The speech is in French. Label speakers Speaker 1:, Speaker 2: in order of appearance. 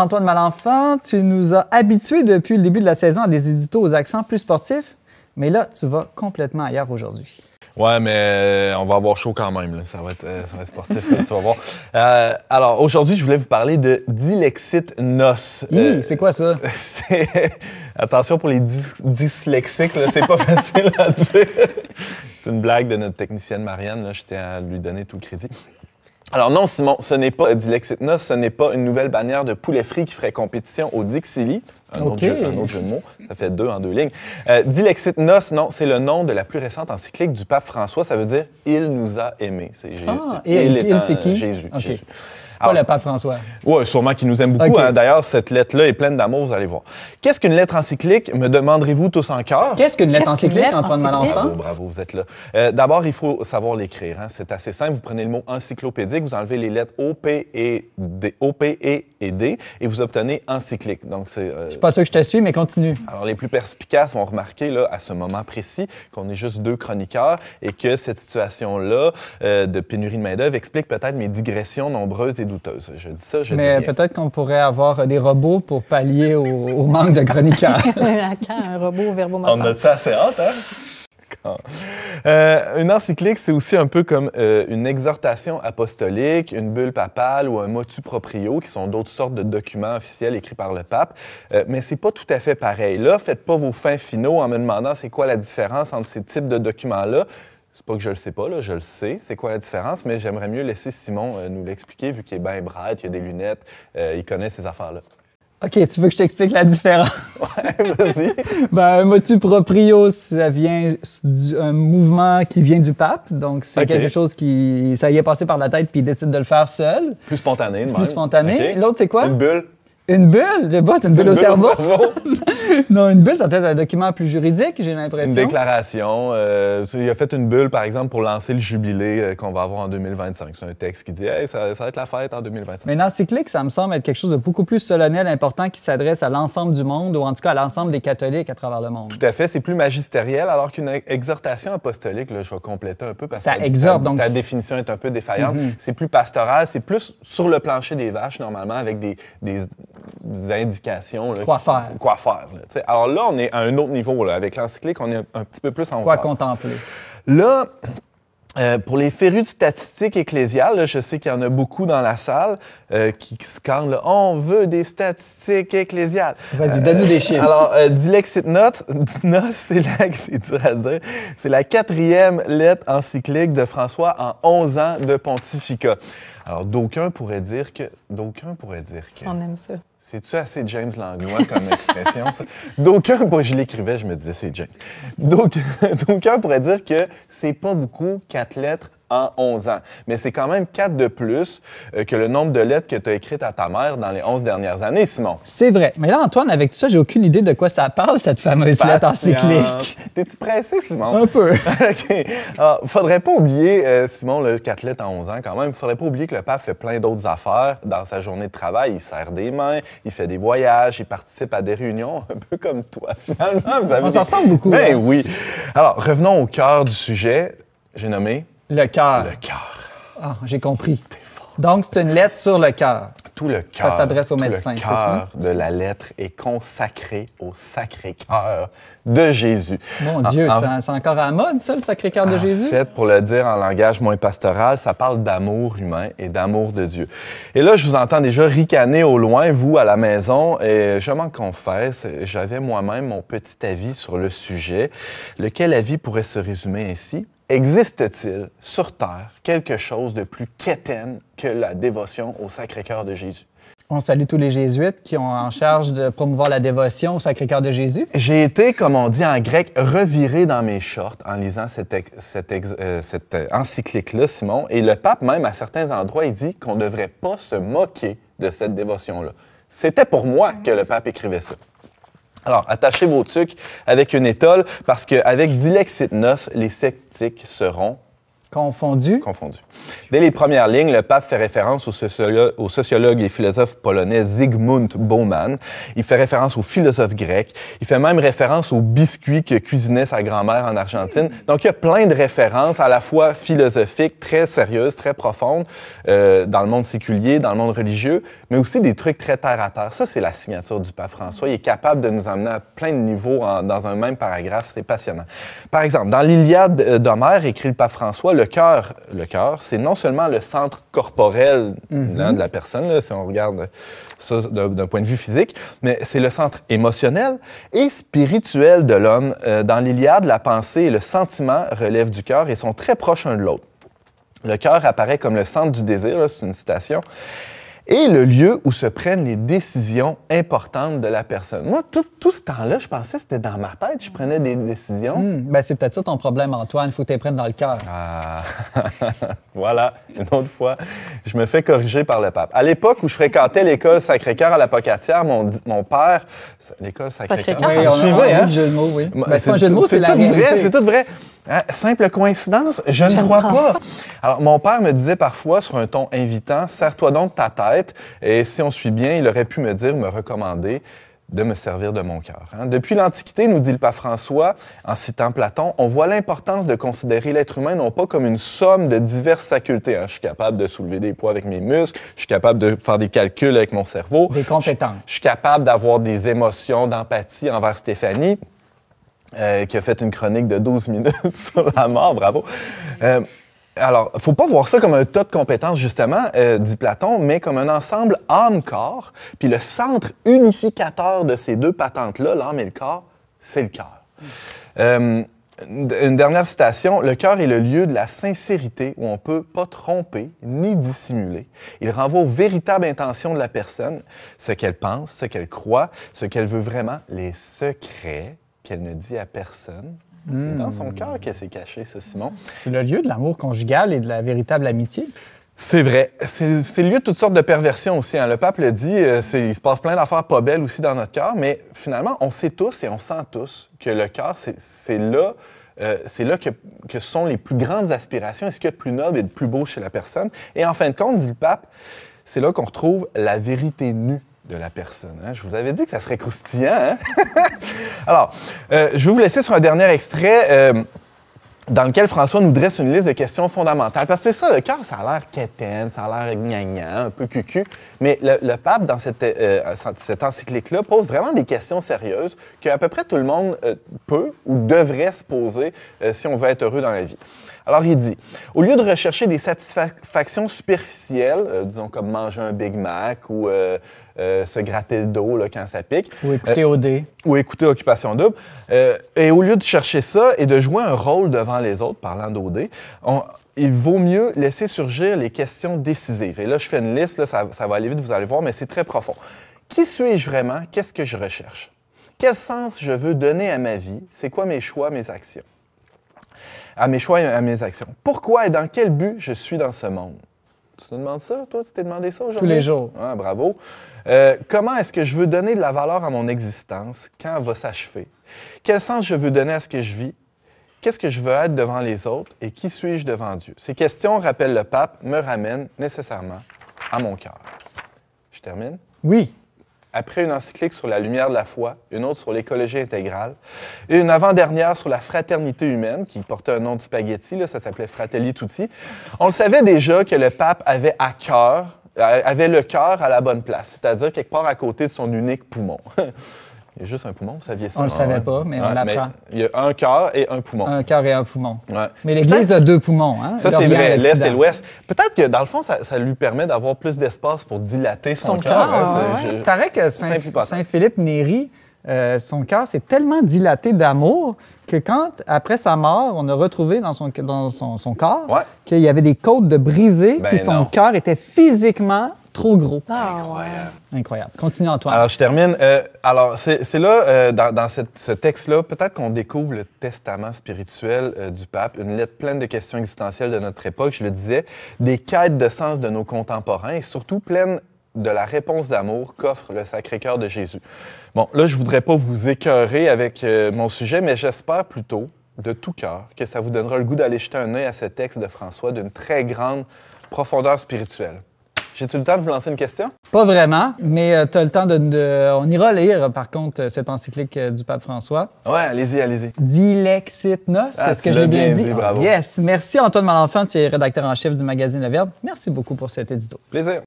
Speaker 1: Antoine Malenfant, tu nous as habitués depuis le début de la saison à des éditos aux accents plus sportifs, mais là, tu vas complètement ailleurs aujourd'hui.
Speaker 2: Ouais, mais euh, on va avoir chaud quand même. Euh, ça, va être, sportif, tu vas voir. Euh, alors, aujourd'hui, je voulais vous parler de dilexite nos. Oui. c'est quoi ça? Attention pour les dyslexiques, c'est pas facile à dire. C'est une blague de notre technicienne Marianne. Là. Je tiens à lui donner tout le crédit. Alors non, Simon, ce n'est pas Dilexitnos, ce n'est pas une nouvelle bannière de poulet frit qui ferait compétition au Dixili. Un, autre jeu, de mots, ça fait deux en deux lignes. Euh, Dilexitnos, non, c'est le nom de la plus récente encyclique du pape François. Ça veut dire « Il nous a aimés ». Ah, et il, est c'est qui? Jésus. Jésus. Pas ah. le pape François. Oui, sûrement qu'il nous aime beaucoup. Hein. D'ailleurs, cette lettre-là est pleine d'amour, vous allez voir. Qu'est-ce qu'une lettre encyclique, me demanderez-vous tous en Qu'est-ce qu'une lettre encyclique, Antoine Malenfant? Bravo, oh, bravo, vous êtes là. Euh, d'abord, il faut savoir l'écrire. Hein. C'est assez simple. Vous prenez le mot encyclopédique, vous enlevez les lettres O, P et D, o, P, e et D, et vous obtenez encyclique. Donc, c'est... Je euh, suis pas
Speaker 1: sûr que je te suis, mais continue.
Speaker 2: Alors, les plus perspicaces vont remarquer, là, à ce moment précis, qu'on est juste deux chroniqueurs et que cette situation-là euh, de pénurie de main-d'œuvre explique peut-être mes digressions nombreuses et douteuse. Je dis ça, je Mais peut-être
Speaker 1: qu'on pourrait avoir des robots pour pallier au, manque de chroniqueurs. Quand un robot On a ça assez
Speaker 2: hâte, hein? Euh, une encyclique, c'est aussi un peu comme euh, une exhortation apostolique, une bulle papale ou un motu proprio, qui sont d'autres sortes de documents officiels écrits par le pape. Euh, mais c'est pas tout à fait pareil. Là, faites pas vos fins finaux en me demandant c'est quoi la différence entre ces types de documents-là c'est pas que je le sais pas, là, je le sais, c'est quoi la différence, mais j'aimerais mieux laisser Simon euh, nous l'expliquer, vu qu'il est bien bright, il a des lunettes, euh, il connaît ces affaires-là.
Speaker 1: OK, tu veux que je t'explique la différence? ouais, vas-y. ben, un motu proprio, ça vient d'un mouvement qui vient du pape. Donc, c'est quelque chose qui. Ça y est passé par la tête, puis il décide de le faire seul. Plus spontané, Plus spontané. L'autre, c'est quoi? Une bulle. Une bulle? Le boss, c'est une bulle, Au cerveau. non, une bulle, ça peut être un document plus juridique, j'ai l'impression. Une
Speaker 2: déclaration. Euh, il a fait une bulle, par exemple, pour lancer le jubilé euh, qu'on va avoir en 2025. C'est un texte qui dit Hey, ça, va être la fête en 2025.
Speaker 1: Mais une encyclique, ça me semble être quelque chose de beaucoup plus solennel, important, qui s'adresse à l'ensemble du monde, ou en tout cas à l'ensemble des catholiques à travers le monde. Tout
Speaker 2: à fait. C'est plus magistériel, alors qu'une exhortation apostolique, je vais compléter un peu parce ça que exhorte, donc... ta définition est un peu défaillante. Mhm. C'est plus pastoral, c'est plus sur le plancher des vaches, normalement, avec des indications. quoi faire. Alors là, on est à un autre niveau. Avec l'encyclique, on est un, petit peu plus en Quoi contempler. Là, euh, pour les férus de statistiques ecclésiales, je sais qu'il y en a beaucoup dans la salle euh, qui, se scandent on veut des statistiques ecclésiales. Vas-y, donne-nous des chiffres. Euh, alors, Dilexite c'est la, c'est la quatrième lettre encyclique de François en 11 ans de pontificat. Alors, d'aucuns pourraient dire que, d'aucuns pourraient dire que. On aime ça. C'est-tu assez James Langlois comme expression, ça? D'aucuns, moi, je l'écrivais, je me disais c'est James. D'aucuns pourraient dire que c'est pas beaucoup, quatre lettres, en 11 ans. Mais c'est quand même 4 de plus euh, que le nombre de lettres que tu as écrites à ta mère dans les 11 dernières
Speaker 1: années, Simon. C'est vrai. Mais là, Antoine, avec tout ça, j'ai aucune idée de quoi ça parle, cette fameuse lettre encyclique.
Speaker 2: T'es-tu pressé, Simon? Un peu. OK. Alors, ah, faudrait pas oublier, euh, Simon, le 4 lettres en 11 ans quand même, faudrait pas oublier que le pape fait plein d'autres affaires dans sa journée de travail. Il serre des mains, il fait des voyages, il participe à des réunions, un peu comme toi, finalement. On s'en ressemble beaucoup. Ben hein. oui. Alors, revenons au cœur du sujet. J'ai nommé le cœur. Le cœur.
Speaker 1: Ah, j'ai compris. Donc, c'est une lettre sur le cœur. Tout le cœur. Ça s'adresse au médecin, c'est ça?
Speaker 2: Le cœur de la lettre est consacré au Sacré-Cœur de Jésus. Mon Dieu, ah, ah. c'est encore à mode, ça, le Sacré-Cœur de Jésus? En fait, pour le dire en langage moins pastoral, ça parle d'amour humain et d'amour de Dieu. Et là, je vous entends déjà ricaner au loin, vous, à la maison, et je m'en confesse, j'avais moi-même mon petit avis sur le sujet, lequel avis pourrait se résumer ainsi. Existe-t-il sur Terre quelque chose de plus quétaine que la dévotion au Sacré-Cœur de Jésus?
Speaker 1: On salue tous les jésuites qui ont en charge de promouvoir la dévotion au Sacré-Cœur de Jésus. J'ai été, comme on dit en grec,
Speaker 2: reviré dans mes shorts en lisant euh, cette, cette euh, encyclique-là, Simon. Et le pape, même à certains endroits, il dit qu'on ne devrait pas se moquer de cette dévotion-là. C'était pour moi que le pape écrivait ça. Alors, attachez vos tucs avec une étole parce qu'avec dilexitnos, les sceptiques seront
Speaker 1: Confondu.
Speaker 2: Dès les premières lignes, le pape fait référence au, sociologue et philosophe polonais Zygmunt Bauman. Il fait référence au philosophe grec. Il fait même référence au biscuits que cuisinait sa grand-mère en Argentine. Donc, il y a plein de références à la fois philosophiques, très sérieuses, très profondes, euh, dans le monde séculier, dans le monde religieux, mais aussi des trucs très terre-à-terre. Ça, c'est la signature du pape François. Il est capable de nous amener à plein de niveaux dans un même paragraphe. C'est passionnant. Par exemple, dans l'Iliade d'Homère, écrit le pape François, le cœur, le c'est non seulement le centre corporel mhm. hein, de la personne, si on regarde ça d'un, point de vue physique, mais c'est le centre émotionnel et spirituel de l'homme. Euh, dans l'Iliade, la pensée et le sentiment relèvent du cœur et sont très proches l'un de l'autre. Le cœur apparaît comme le centre du désir, c'est une citation et le lieu où se prennent les décisions importantes de la personne. Moi, tout, ce temps-là, je pensais que c'était dans ma tête, je prenais des décisions.
Speaker 1: Hmm, ben c'est peut-être ça ton problème, Antoine, il faut que tu les prennes dans le cœur. Ah.
Speaker 2: voilà, une autre fois, je me fais corriger par le pape. À l'époque où je fréquentais l'école Sacré-Cœur à la Pocatière, mon, mon père, l'école Sacré-Cœur, oui, on, suivait, hein? jeu de mots,
Speaker 1: oui. c'est tout vrai, c'est tout
Speaker 2: vrai. Hein, simple coïncidence? Je ne crois pas. Alors, mon père me disait parfois sur un ton invitant, serre-toi donc ta tête. Et si on suit bien, il aurait pu me dire, me recommander de me servir de mon cœur. Hein. Depuis l'Antiquité, nous dit le pape François, en citant Platon, on voit l'importance de considérer l'être humain non pas comme une somme de diverses facultés. Hein. Je suis capable de soulever des poids avec mes muscles, je suis capable de faire des calculs avec mon cerveau. Des compétences. je suis capable d'avoir des émotions, d'empathie envers Stéphanie. Euh, qui a fait une chronique de 12 minutes sur la mort, bravo. Euh, alors, faut pas voir ça comme un tas de compétences, justement, euh, dit Platon, mais comme un ensemble âme-corps. Puis le centre unificateur de ces deux patentes-là, l'âme et le corps, c'est le cœur. Euh, une dernière citation, le cœur est le lieu de la sincérité où on ne peut pas tromper ni dissimuler. Il renvoie aux véritables intentions de la personne, ce qu'elle pense, ce qu'elle croit, ce qu'elle veut vraiment, les secrets qu'elle ne dit à personne.
Speaker 1: C'est dans son hmm.
Speaker 2: cœur que s'est caché, ça, Simon.
Speaker 1: C'est le lieu de l'amour conjugal et de la véritable
Speaker 2: amitié. C'est vrai. C'est le lieu de toutes sortes de perversions aussi. Hein. Le pape le dit, euh, C'est il se passe plein d'affaires pas belles aussi dans notre cœur, mais finalement, on sait tous et on sent tous que le cœur, c'est là, euh, c'est là que, que, sont les plus grandes aspirations et ce qu'il y a de plus noble et de plus beau chez la personne. Et en fin de compte, dit le pape, c'est là qu'on retrouve la vérité nue de la personne. Hein. Je vous avais dit que ça serait croustillant. Hein. Alors, euh, je vais vous laisser sur un dernier extrait euh, dans lequel François nous dresse une liste de questions fondamentales. Parce que c'est ça, le cœur, ça a l'air quétaine, ça a l'air gagnant, un peu cucu. Mais le, pape, dans euh, cette, encyclique-là, pose vraiment des questions sérieuses que à peu près tout le monde peut ou devrait se poser si on veut être heureux dans la vie. Alors il dit, au lieu de rechercher des satisfactions superficielles, euh, disons comme manger un Big Mac ou euh, euh, se gratter le dos là, quand ça pique. Ou écouter OD. Ou écouter Occupation Double. et au lieu de chercher ça et de jouer un rôle devant les autres, parlant d'OD, il vaut mieux laisser surgir les questions décisives. Et là, je fais une liste, ça va aller vite, vous allez voir, mais c'est très profond. Qui suis-je vraiment? Qu'est-ce que je recherche? Quel sens je veux donner à ma vie? C'est quoi mes choix, mes actions? à mes choix et à mes actions. Pourquoi et dans quel but je suis dans ce monde? Tu te demandes ça, toi? Tu t'es demandé ça aujourd'hui? Tous les jours. Ah, bravo. Euh, comment est-ce que je veux donner de la valeur à mon existence? Quand va s'achever? Quel sens je veux donner à ce que je vis? Qu'est-ce que je veux être devant les autres? Et qui suis-je devant Dieu? Ces questions, rappelle le pape, me ramènent nécessairement à mon cœur. Je termine? Oui après une encyclique sur la lumière de la foi, une autre sur l'écologie intégrale, et une avant-dernière sur la fraternité humaine, qui portait un nom de spaghetti, ça s'appelait Fratelli Tutti. On savait déjà que le pape avait à cœur, euh, avait le cœur à la bonne place, c'est-à-dire quelque part à côté de son unique poumon. Il y a juste un poumon, vous saviez ça? On ne le savait pas, mais on l'apprend. Il y a un cœur et un poumon. Un cœur et un poumon.
Speaker 1: Mais l'Église a deux poumons. Hein? Ça, c'est vrai, l'Est et l'Ouest.
Speaker 2: Peut-être que, dans le fond, ça, lui permet d'avoir plus d'espace pour dilater son, cœur. Hein, paraît que Saint-Philippe
Speaker 1: euh, son cœur s'est tellement dilaté d'amour que quand, après sa mort, on a retrouvé dans son, dans son, corps qu'il y avait des côtes de brisées, ben et son cœur était physiquement Trop gros. Ah, incroyable. Incroyable. Continue, Antoine.
Speaker 2: Alors, je termine. Euh, alors, c'est là, euh, dans, ce texte-là, peut-être qu'on découvre le testament spirituel euh, du pape, une lettre pleine de questions existentielles de notre époque, je le disais, des quêtes de sens de nos contemporains et surtout pleine de la réponse d'amour qu'offre le Sacré-Cœur de Jésus. Bon, là, je voudrais pas vous écœurer avec mon sujet, mais j'espère plutôt, de tout cœur, que ça vous donnera le goût d'aller jeter un œil à ce texte de François d'une très grande profondeur spirituelle. J'ai-tu le temps de vous lancer une question?
Speaker 1: Pas vraiment, mais euh, tu as le temps de, On ira lire, par contre, euh, cette encyclique euh, du pape François. Ouais, allez-y, allez-y. Dilexitnos, nos ah, », est-ce que je bien, dit? bravo. yes, merci Antoine Malenfant, tu es rédacteur en chef du magazine Le Verbe. Merci beaucoup pour cet édito.
Speaker 2: Plaisir.